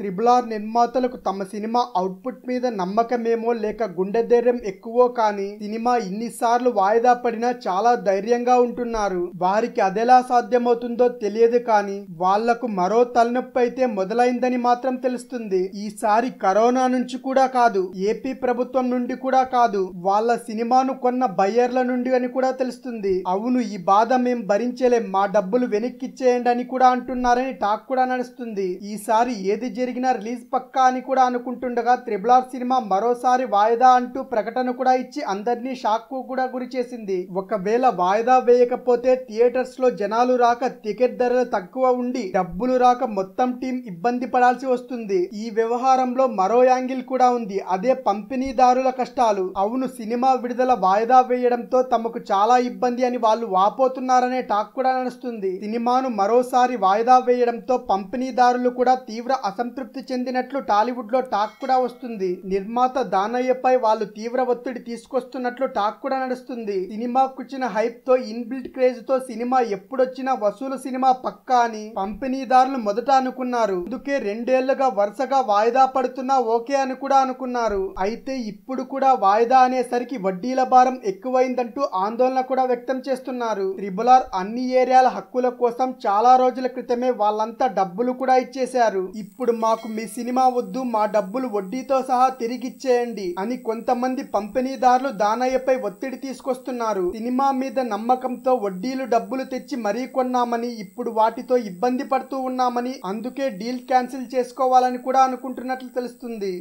త్రిబులార్ నిర్మాతలకు తమ cinema output మీద నమ్మకమేమో లేక గుండె ధైర్యం ఎక్కువో కానీ సినిమా ఇన్నిసార్లు వాయిదా పడినా చాలా ధైర్యంగా ఉంటున్నారు వారికి అదెలా సాధ్యమవుతుందో తెలియదు కానీ వాళ్లకు మరో తలనొప్పి అయితే మొదలైందని మాత్రం తెలుస్తుంది ఈసారి కరోనా నుంచి కూడా కాదు ఏపీ ప్రభుత్వం నుండి కూడా కాదు వాళ్ళ సినిమాను కొన్న బయ్యర్ల నుండి అని కూడా తెలుస్తుంది అవును ఈ బాధ మేం భరించలేం మా డబ్బులు వెనక్కిచ్చేయండి అని కూడా అంటున్నారని టాక్ కూడా నడుస్తుంది ఈసారి ఏది జరిగిన రిలీజ్ పక్కా అని కూడా అనుకుంటుండగా త్రిబులార్ సినిమా మరోసారి వాయిదా అంటూ ప్రకటన కూడా ఇచ్చి అందరినీ షాక్కు కూడా గురి చేసింది ఒకవేళ వాయిదా వేయకపోతే థియేటర్స్ లో జనాలు రాక టికెట్ ధరలు తక్కువ ఉండి డబ్బులు రాక మొత్తం టీం ఇబ్బంది పడాల్సి వస్తుంది ఈ వ్యవహారంలో మరో యాంగిల్ కూడా ఉంది అదే పంపిణీదారుల కష్టాలు అవును సినిమా విడుదల వాయిదా వేయడంతో తమకు చాలా ఇబ్బంది అని వాళ్ళు వాపోతున్నారనే టాక్ కూడా నడుస్తుంది సినిమాను మరోసారి వాయిదా వేయడంతో పంపిణీదారులు కూడా తీవ్ర అసంతృప్తి సంతృప్తి చెందినట్లు టాలీవుడ్లో టాక్ కూడా వస్తుంది నిర్మాత దానయ్యపై వాళ్ళు తీవ్ర ఒత్తిడి తీసుకొస్తున్నట్లు టాక్ కూడా నడుస్తుంది వచ్చిన హైప్ తో ఇన్బిల్ట్ క్రేజ్ తో సినిమా ఎప్పుడొచ్చినా వసూలు సినిమా పక్కా అని పంపిణీదారులు మొదట అనుకున్నారు అందుకే రెండేళ్లుగా వరుసగా వాయిదా పడుతున్నా ఓకే అని కూడా అనుకున్నారు అయితే ఇప్పుడు కూడా వాయిదా అనేసరికి వడ్డీల భారం ఎక్కువైందంటూ ఆందోళన కూడా వ్యక్తం చేస్తున్నారు త్రిబుల్ ఆర్ అన్ని ఏరియాల హక్కుల కోసం చాలా రోజుల క్రితమే వాళ్ళంతా డబ్బులు కూడా ఇచ్చేశారు ఇప్పుడు మాకు మీ సినిమా వద్దు మా డబ్బులు వడ్డీతో సహా తిరిగిచ్చేయండి అని కొంతమంది పంపిణీదారులు దానయ్యపై ఒత్తిడి తీసుకొస్తున్నారు సినిమా మీద నమ్మకంతో వడ్డీలు డబ్బులు తెచ్చి మరీ కొన్నామని ఇప్పుడు వాటితో ఇబ్బంది పడుతూ ఉన్నామని అందుకే డీల్ క్యాన్సిల్ చేసుకోవాలని కూడా అనుకుంటున్నట్లు తెలుస్తుంది